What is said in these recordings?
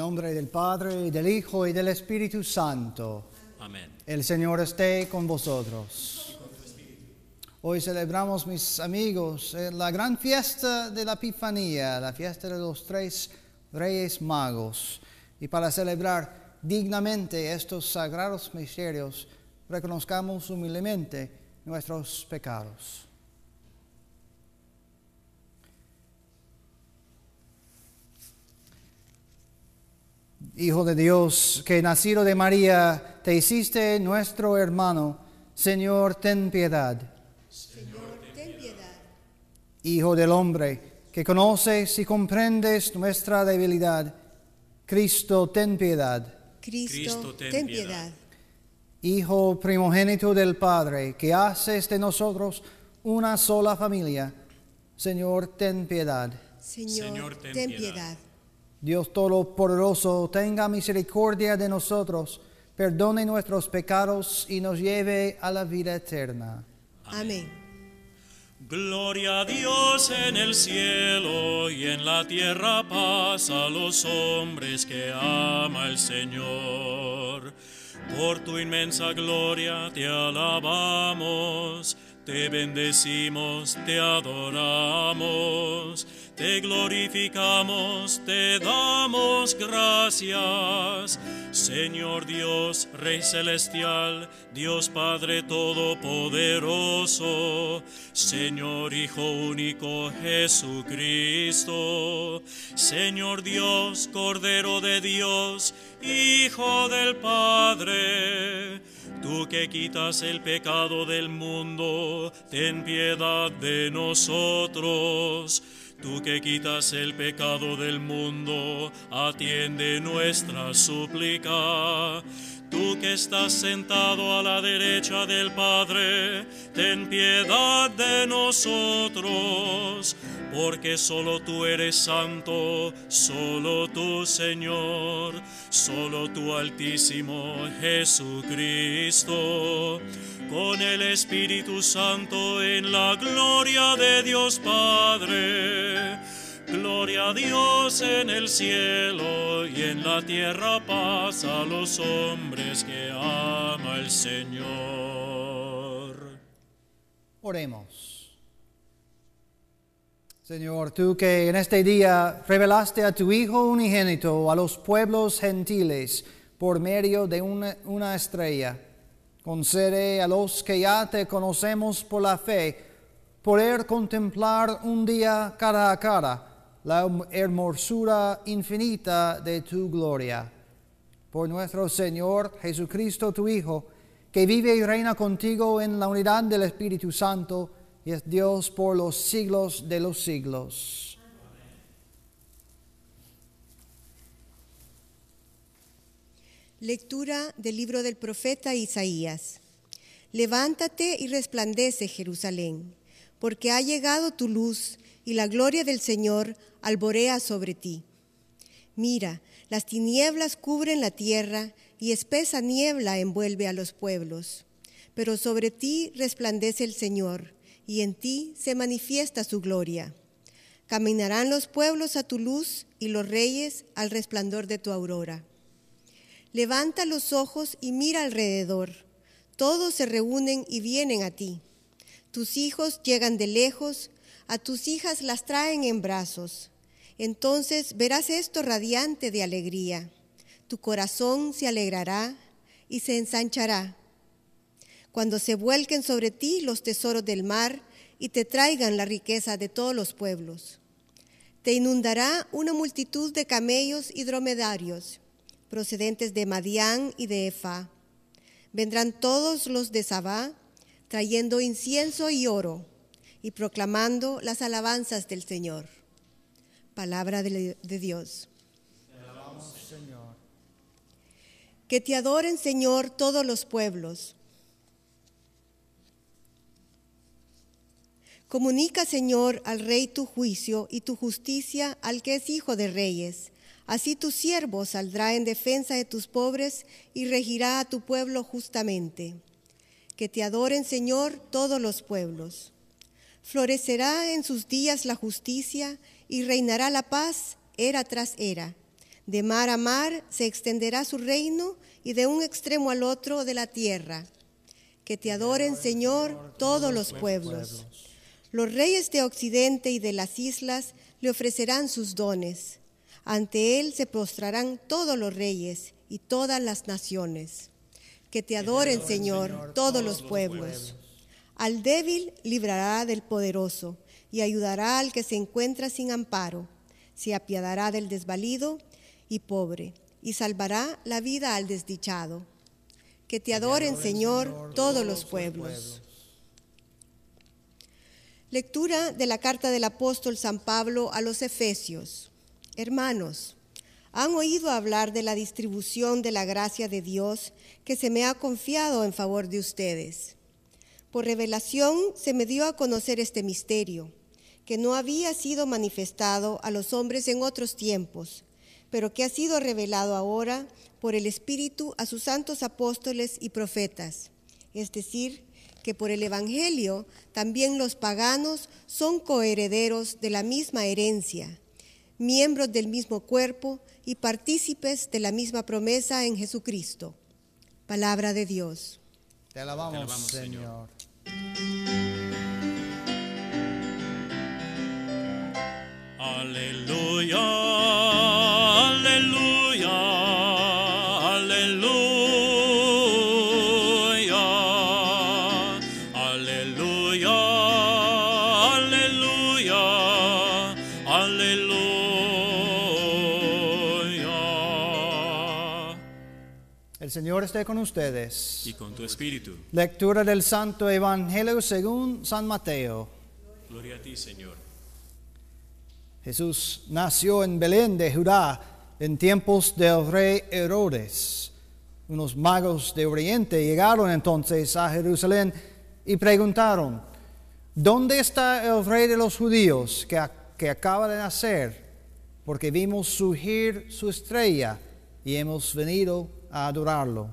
nombre del Padre, y del Hijo, y del Espíritu Santo. Amén. El Señor esté con vosotros. Hoy celebramos, mis amigos, eh, la gran fiesta de la Epifanía, la fiesta de los tres reyes magos. Y para celebrar dignamente estos sagrados misterios, reconozcamos humildemente nuestros pecados. Hijo de Dios, que nacido de María, te hiciste nuestro hermano. Señor, ten piedad. Señor, ten piedad. Hijo del hombre, que conoces y comprendes nuestra debilidad. Cristo, ten piedad. Cristo, ten, piedad. Hijo primogénito del Padre, que haces de nosotros una sola familia. Señor, ten piedad. Señor, ten, piedad. Dios Todopoderoso, tenga misericordia de nosotros, perdone nuestros pecados y nos lleve a la vida eterna. Amén. Gloria a Dios en el cielo y en la tierra paz a los hombres que ama el Señor. Por tu inmensa gloria te alabamos, te bendecimos, te adoramos te glorificamos, te damos gracias, Señor Dios, Rey Celestial, Dios Padre Todopoderoso, Señor Hijo Único Jesucristo, Señor Dios, Cordero de Dios, Hijo del Padre. Tú que quitas el pecado del mundo, ten piedad de nosotros. Tú que quitas el pecado del mundo, atiende nuestra súplica Tú que estás sentado a la derecha del Padre, ten piedad de nosotros, porque solo tú eres santo, solo tú Señor, solo tú Altísimo Jesucristo, con el Espíritu Santo en la gloria de Dios Padre Gloria a Dios en el cielo y en la tierra paz a los hombres que ama el Señor. Oremos. Señor, tú que en este día revelaste a tu Hijo unigénito a los pueblos gentiles por medio de una, estrella, concede a los que ya te conocemos por la fe poder contemplar un día cara a cara la hermosura infinita de tu gloria. Por nuestro Señor Jesucristo, tu Hijo, que vive y reina contigo en la unidad del Espíritu Santo, y es Dios por los siglos de los siglos. Lectura del libro del profeta Isaías. Levántate y resplandece Jerusalén porque ha llegado tu luz y la gloria del Señor alborea sobre ti. Mira, las tinieblas cubren la tierra y espesa niebla envuelve a los pueblos. Pero sobre ti resplandece el Señor, y en ti se manifiesta su gloria. Caminarán los pueblos a tu luz y los reyes al resplandor de tu aurora. Levanta los ojos y mira alrededor. Todos se reúnen y vienen a ti. Tus hijos llegan de lejos, a tus hijas las traen en brazos. Entonces verás esto radiante de alegría. Tu corazón se alegrará y se ensanchará. Cuando se vuelquen sobre ti los tesoros del mar y te traigan la riqueza de todos los pueblos. Te inundará una multitud de camellos y dromedarios, procedentes de Madián y de Efa. Vendrán todos los de Sabá trayendo incienso y oro y proclamando las alabanzas del Señor. Palabra de, Dios. Señor. Que te adoren, Señor, todos los pueblos. Comunica, Señor, al Rey tu juicio y tu justicia al que es hijo de reyes. Así tu siervo saldrá en defensa de tus pobres y regirá a tu pueblo justamente que te adoren, Señor, todos los pueblos. Florecerá en sus días la justicia y reinará la paz era tras era. De mar a mar se extenderá su reino y de un extremo al otro de la tierra. Que te adoren, Señor, todos los pueblos. Los reyes de Occidente y de las islas le ofrecerán sus dones. Ante él se postrarán todos los reyes y todas las naciones que te adoren, Señor, todos los pueblos. Al débil librará del poderoso y ayudará al que se encuentra sin amparo. Se apiadará del desvalido y pobre y salvará la vida al desdichado. Que te adoren, Señor, todos los pueblos. Lectura de la carta del apóstol San Pablo a los Efesios. Hermanos, han oído hablar de la distribución de la gracia de Dios que se me ha confiado en favor de ustedes. Por revelación se me dio a conocer este misterio, que no había sido manifestado a los hombres en otros tiempos, pero que ha sido revelado ahora por el Espíritu a sus santos apóstoles y profetas. Es decir, que por el Evangelio también los paganos son coherederos de la misma herencia miembros del mismo cuerpo y partícipes de la misma promesa en Jesucristo. Palabra de Dios. Te alabamos, Señor. Aleluya. El Señor esté con ustedes. Y con tu espíritu. Lectura del Santo Evangelio según San Mateo. Gloria a ti, Señor. Jesús nació en Belén de Judá en tiempos del rey Herodes. Unos magos de Oriente llegaron entonces a Jerusalén y preguntaron, ¿dónde está el rey de los judíos que, que acaba de nacer? Porque vimos surgir su estrella y hemos venido a adorarlo.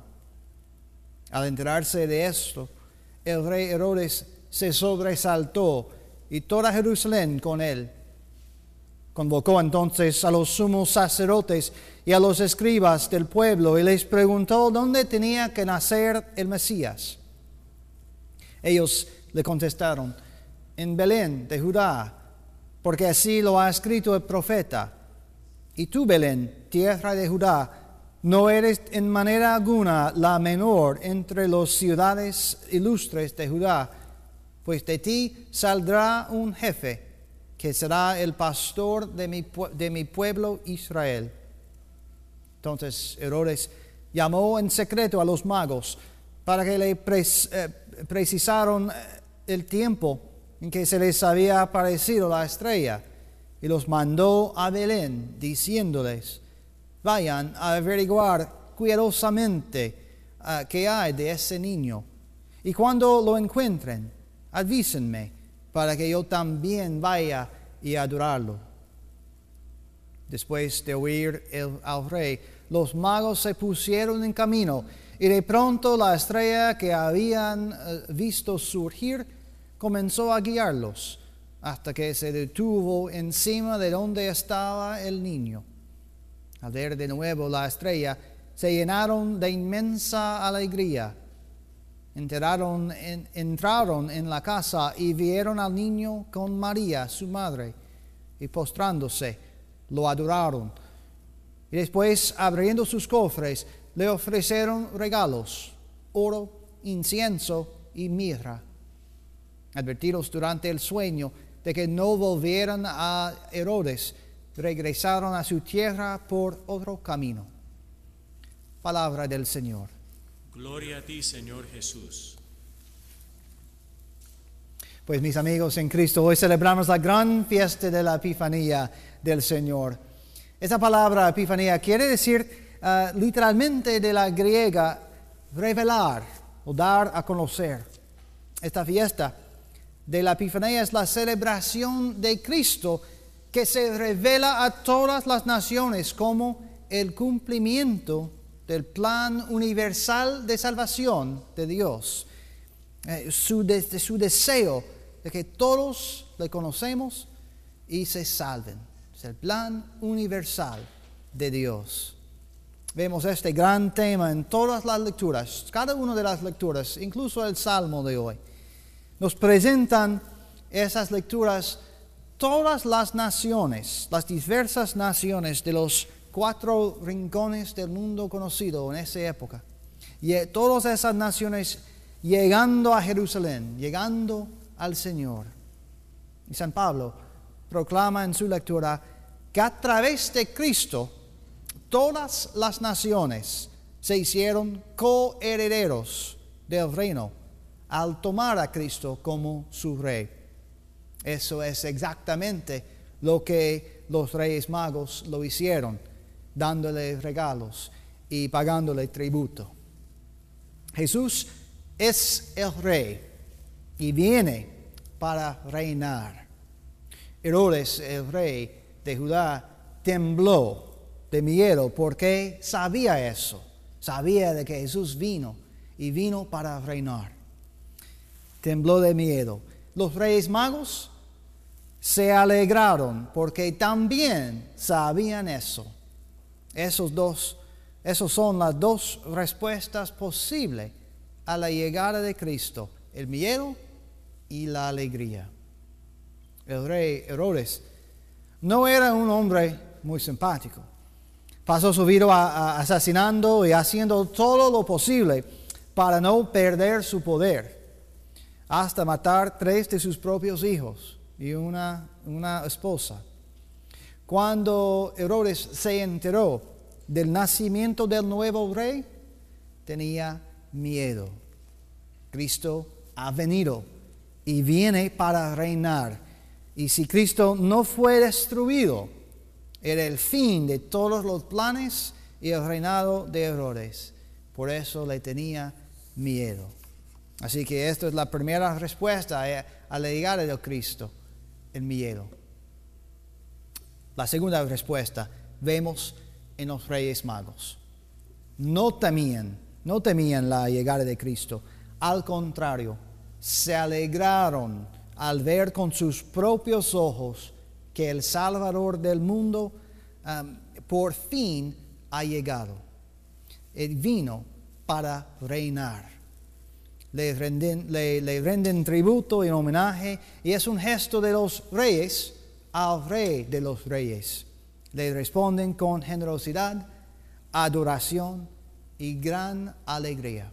Al enterarse de esto, el rey Herodes se sobresaltó y toda Jerusalén con él. Convocó entonces a los sumos sacerdotes y a los escribas del pueblo y les preguntó dónde tenía que nacer el Mesías. Ellos le contestaron, en Belén de Judá, porque así lo ha escrito el profeta. Y tú, Belén, tierra de Judá, no eres en manera alguna la menor entre las ciudades ilustres de Judá, pues de ti saldrá un jefe que será el pastor de mi, de mi pueblo Israel. Entonces Herodes llamó en secreto a los magos para que le eh, precisaron eh, el tiempo en que se les había aparecido la estrella y los mandó a Belén diciéndoles, vayan a averiguar cuidadosamente ah, qué hay de ese niño. Y cuando lo encuentren, avísenme para que yo también vaya y adorarlo. Después de oír al rey, los magos se pusieron en camino y de pronto la estrella que habían eh, visto surgir comenzó a guiarlos hasta que se detuvo encima de donde estaba el niño. Al ver de nuevo la estrella, se llenaron de inmensa alegría. entraron en la casa y vieron al niño con María, su madre, y postrándose, lo adoraron. Y después, abriendo sus cofres, le ofrecieron regalos, oro, incienso y mirra. Advertidos durante el sueño de que no volvieran a Herodes, regresaron a su tierra por otro camino. Palabra del Señor. Gloria a ti, Señor Jesús. Pues mis amigos en Cristo, hoy celebramos la gran fiesta de la Epifanía del Señor. Esta palabra Epifanía quiere decir ah, literalmente de la griega revelar o dar a conocer. Esta fiesta de la Epifanía es la celebración de Cristo que se revela a todas las naciones como el cumplimiento del plan universal de salvación de Dios, eh, su, su deseo de que todos le conocemos y se salven. Es el plan universal de Dios. Vemos este gran tema en todas las lecturas, cada una de las lecturas, incluso el Salmo de hoy. Nos presentan esas lecturas todas las naciones, las diversas naciones de los cuatro rincones del mundo conocido en esa época. Y eh, todas esas naciones llegando a Jerusalén, llegando al Señor. Y San Pablo proclama en su lectura que a través de Cristo todas las naciones se hicieron coherederos del reino al tomar a Cristo como su rey. Eso es exactamente lo que los reyes magos lo hicieron, dándole regalos y pagándole tributo. Jesús es el rey y viene para reinar. Herodes, el rey de Judá, tembló de miedo porque sabía eso, sabía de que Jesús vino y vino para reinar. Tembló de miedo. Los reyes magos se alegraron porque también sabían eso. Esos dos, esos son las dos respuestas posibles a la llegada de Cristo, el miedo y la alegría. El rey Herodes no era un hombre muy simpático. Pasó su vida asesinando y haciendo todo lo posible para no perder su poder, hasta matar tres de sus propios hijos y una, esposa. Cuando Herodes se enteró del nacimiento del nuevo rey, tenía miedo. Cristo ha venido y viene para reinar. Y si Cristo no fue destruido, era el fin de todos los planes y el reinado de Herodes Por eso le tenía miedo. Así que esta es la primera respuesta eh, a la llegada de Cristo miedo. La segunda respuesta vemos en los reyes magos. No temían, no temían la llegada de Cristo. Al contrario, se alegraron al ver con sus propios ojos que el Salvador del mundo por fin ha llegado. Él vino para reinar le renden, le, tributo y homenaje y es un gesto de los reyes al rey de los reyes. Le responden con generosidad, adoración y gran alegría.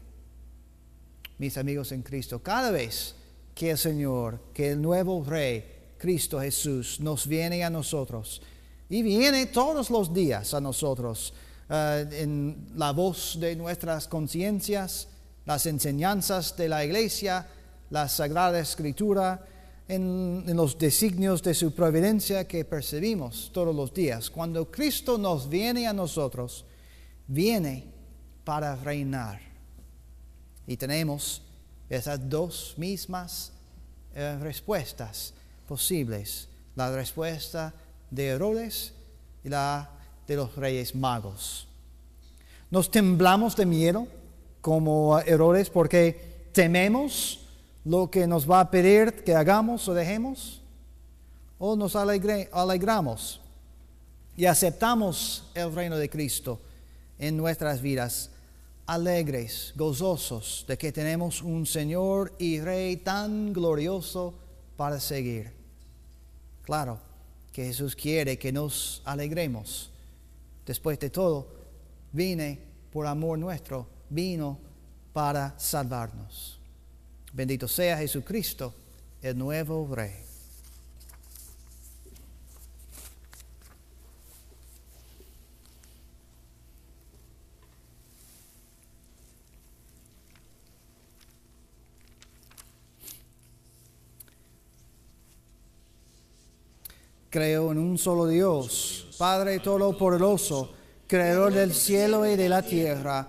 Mis amigos en Cristo, cada vez que el Señor, que el nuevo Rey, Cristo Jesús, nos viene a nosotros y viene todos los días a nosotros eh, en la voz de nuestras conciencias, las enseñanzas de la Iglesia, la Sagrada Escritura, en, los designios de su providencia que percibimos todos los días. Cuando Cristo nos viene a nosotros, viene para reinar. Y tenemos esas dos mismas eh, respuestas posibles. La respuesta de Herodes y la de los reyes magos. Nos temblamos de miedo como errores porque tememos lo que nos va a pedir que hagamos o dejemos, o nos alegramos y aceptamos el reino de Cristo en nuestras vidas, alegres, gozosos de que tenemos un Señor y Rey tan glorioso para seguir. Claro que Jesús quiere que nos alegremos. Después de todo, vine por amor nuestro vino para salvarnos. Bendito sea Jesucristo, el nuevo Rey. Creo en un solo Dios, Padre Todopoderoso, Creador del cielo y de la tierra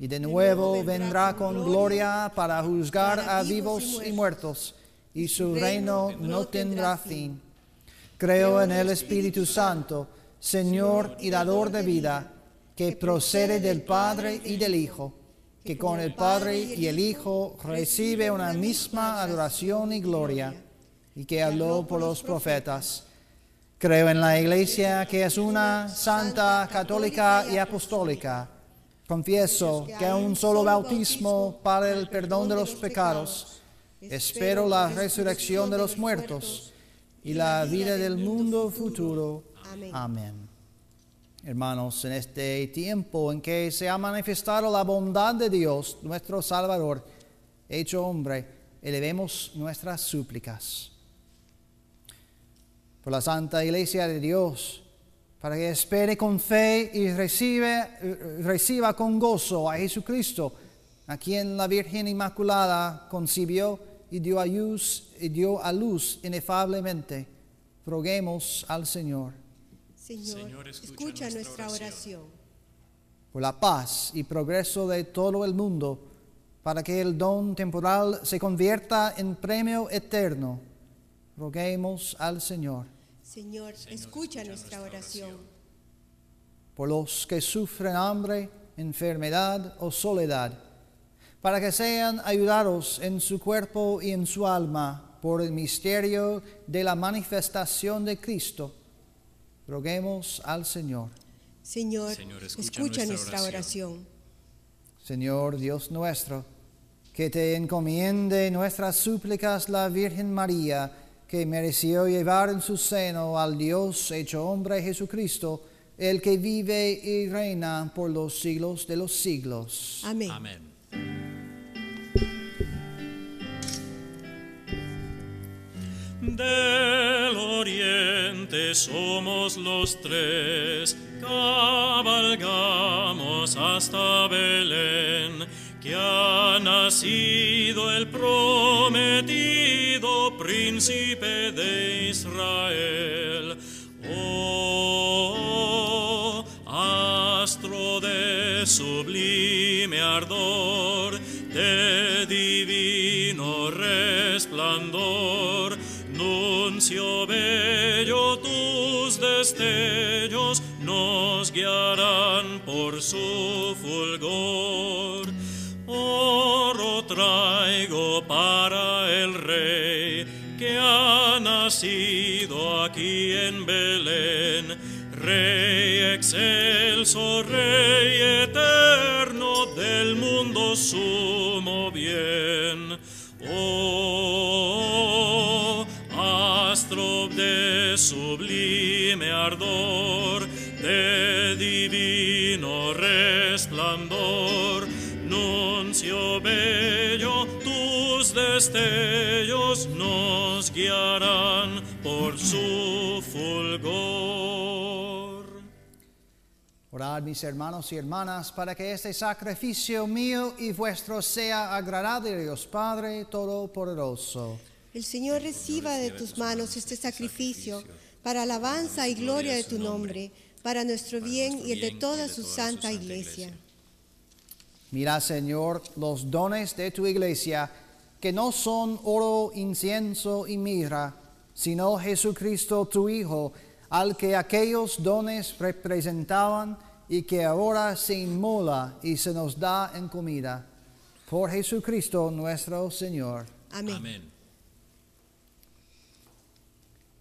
y de nuevo vendrá con gloria para juzgar a vivos y muertos, y su reino no tendrá fin. Creo en el Espíritu Santo, Señor y dador de vida, que procede del Padre y del Hijo, que con el Padre y el Hijo recibe una misma adoración y gloria, y que habló por los profetas. Creo en la Iglesia, que es una santa, católica y apostólica Confieso que a un solo bautismo para el perdón de los pecados. Espero la resurrección de los muertos y la vida del mundo futuro. Amén. Hermanos, en este tiempo en que se ha manifestado la bondad de Dios, nuestro Salvador, hecho hombre, elevemos nuestras súplicas. Por la Santa Iglesia de Dios, para que espere con fe y recibe, reciba con gozo a Jesucristo, a quien la Virgen Inmaculada concibió y dio a luz, a luz inefablemente. Roguemos al Señor. Señor, escucha, nuestra, oración. oración. Por la paz y progreso de todo el mundo, para que el don temporal se convierta en premio eterno, roguemos al Señor. Señor, escucha nuestra oración. Por los que sufren hambre, enfermedad o soledad, para que sean ayudados en su cuerpo y en su alma por el misterio de la manifestación de Cristo, roguemos al Señor. Señor, escucha, nuestra, oración. oración. Señor Dios nuestro, que te encomiende nuestras súplicas la Virgen María, que mereció llevar en su seno al Dios hecho hombre Jesucristo, el que vive y reina por los siglos de los siglos. Amén. Amén. Del oriente somos los tres, cabalgamos hasta Belén, que ha nacido el prometido príncipe de Israel. Oh, astro de sublime ardor, de divino resplandor, nuncio bello tus destellos nos guiarán por su el Rey eterno del mundo sumo bien. Oh, astro de sublime ardor, de divino resplandor, nuncio bello, tus destellos nos guiarán por su mis hermanos y hermanas, para que este sacrificio mío y vuestro sea agradable a Dios Padre Todopoderoso. El Señor reciba de tus manos este sacrificio para alabanza y gloria de tu nombre, para nuestro bien y el de toda su santa iglesia. Mira, Señor, los dones de tu iglesia, que no son oro, incienso y mirra, sino Jesucristo tu Hijo, al que aquellos dones representaban, y que ahora se inmola y se nos da en comida por Jesucristo nuestro Señor. Amén.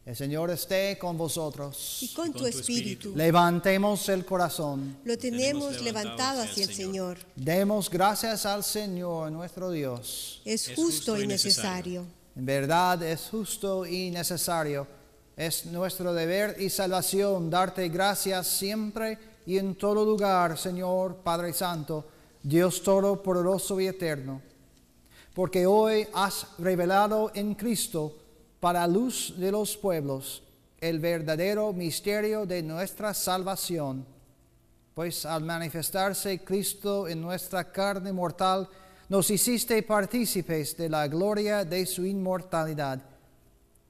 El Señor esté con vosotros. Y con, tu, espíritu. Levantemos el corazón. Lo tenemos, levantado hacia el Señor. Demos gracias al Señor nuestro Dios. Es justo, es justo y necesario. En verdad es justo y necesario. Es nuestro deber y salvación darte gracias siempre y en todo lugar, Señor Padre Santo, Dios poderoso y Eterno, porque hoy has revelado en Cristo para luz de los pueblos el verdadero misterio de nuestra salvación. Pues al manifestarse Cristo en nuestra carne mortal, nos hiciste partícipes de la gloria de su inmortalidad.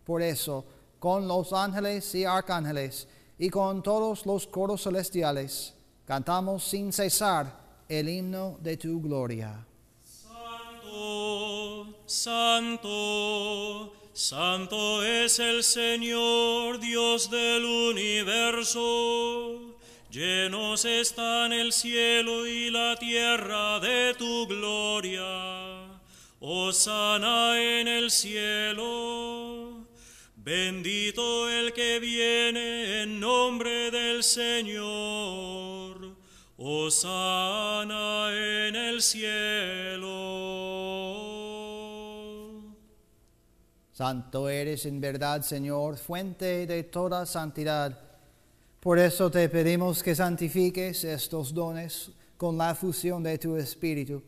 Por eso, con los ángeles y arcángeles, y con todos los coros celestiales cantamos sin cesar el himno de tu gloria. Santo, santo, santo es el Señor Dios del universo. Llenos están el cielo y la tierra de tu gloria. Osana en el cielo. Bendito el que viene en nombre del Señor. sana en el cielo. Santo eres en verdad, Señor, fuente de toda santidad. Por eso te pedimos que santifiques estos dones con la fusión de tu Espíritu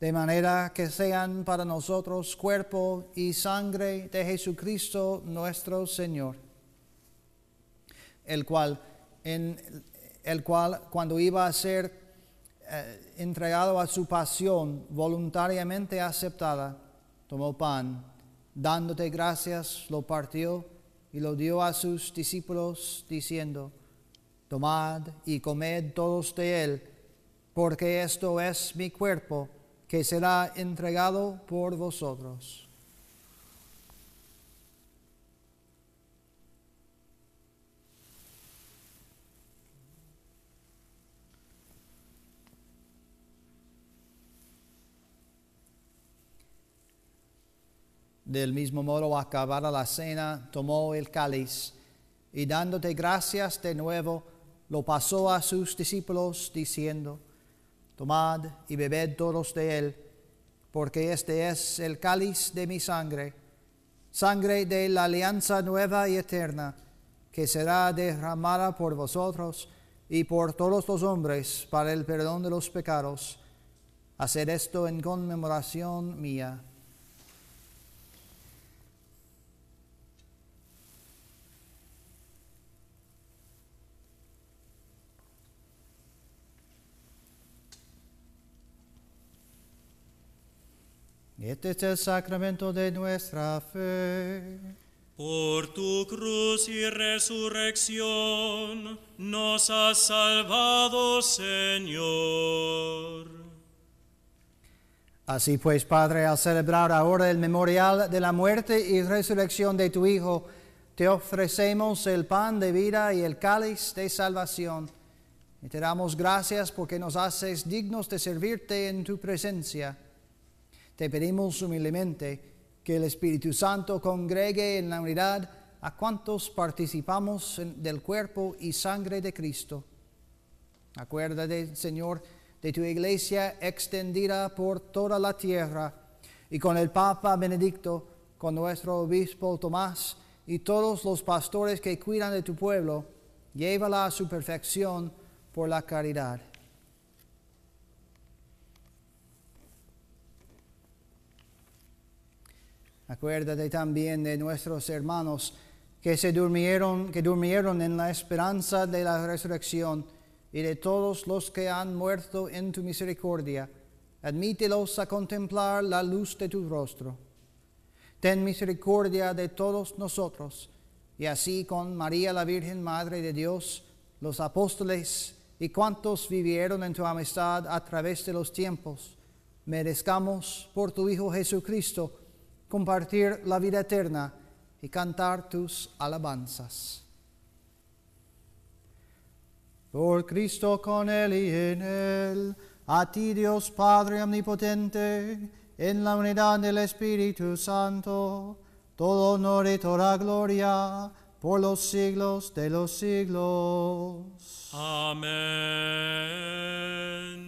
de manera que sean para nosotros cuerpo y sangre de Jesucristo nuestro Señor, el cual, el cual cuando iba a ser eh, entregado a su pasión voluntariamente aceptada, tomó pan, dándote gracias, lo partió y lo dio a sus discípulos, diciendo, tomad y comed todos de él, porque esto es mi cuerpo, que será entregado por vosotros. Del mismo modo, acabada la cena, tomó el cáliz y dándote gracias de nuevo, lo pasó a sus discípulos diciendo, Tomad y bebed todos de él, porque este es el cáliz de mi sangre, sangre de la alianza nueva y eterna, que será derramada por vosotros y por todos los hombres para el perdón de los pecados. Haced esto en conmemoración mía. Este es el sacramento de nuestra fe. Por tu cruz y resurrección nos has salvado, Señor. Así pues, Padre, al celebrar ahora el memorial de la muerte y resurrección de tu Hijo, te ofrecemos el pan de vida y el cáliz de salvación. Y te damos gracias porque nos haces dignos de servirte en tu presencia te pedimos humildemente que el Espíritu Santo congregue en la unidad a cuantos participamos del cuerpo y sangre de Cristo. Acuérdate, Señor, de tu iglesia extendida por toda la tierra y con el Papa Benedicto, con nuestro obispo Tomás y todos los pastores que cuidan de tu pueblo, llévala a su perfección por la caridad. Acuérdate también de nuestros hermanos que se durmieron, que durmieron en la esperanza de la resurrección y de todos los que han muerto en tu misericordia. Admítelos a contemplar la luz de tu rostro. Ten misericordia de todos nosotros y así con María la Virgen Madre de Dios, los apóstoles y cuantos vivieron en tu amistad a través de los tiempos, merezcamos por tu Hijo Jesucristo compartir la vida eterna y cantar tus alabanzas. Por Cristo con Él y en Él, a ti Dios Padre Omnipotente, en la unidad del Espíritu Santo, todo honor y toda gloria por los siglos de los siglos. Amén.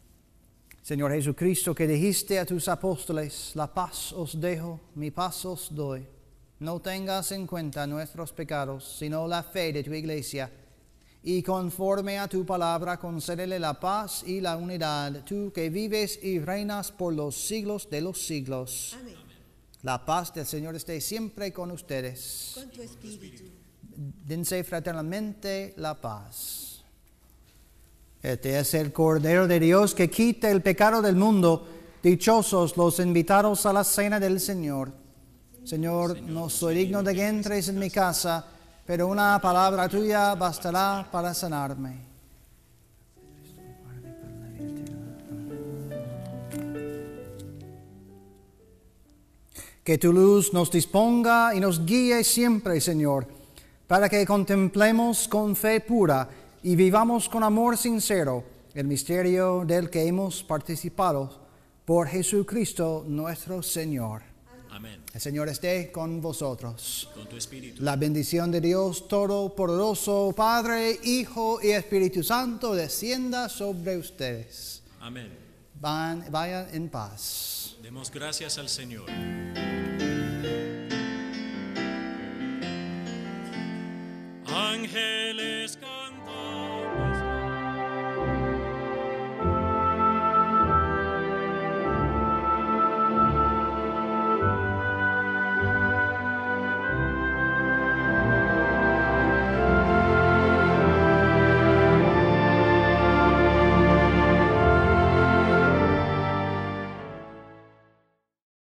Señor Jesucristo, que dijiste a tus apóstoles, la paz os dejo, mi paz os doy. No tengas en cuenta nuestros pecados, sino la fe de tu iglesia. Y conforme a tu palabra, concédele la paz y la unidad, tú que vives y reinas por los siglos de los siglos. La paz del Señor esté siempre con ustedes. Con Dense fraternalmente la paz. Este es el Cordero de Dios que quita el pecado del mundo. Dichosos los invitados a la cena del Señor. Señor, no soy digno de que entres en mi casa, pero una palabra tuya bastará para sanarme. Que tu luz nos disponga y nos guíe siempre, Señor, para que contemplemos con fe pura y vivamos con amor sincero el misterio del que hemos participado por Jesucristo nuestro Señor. Amén. El Señor esté con vosotros. Con tu espíritu. La bendición de Dios Todopoderoso, Padre, Hijo y Espíritu Santo, descienda sobre ustedes. Amén. Van, vayan en paz. Demos gracias al Señor. Ángeles.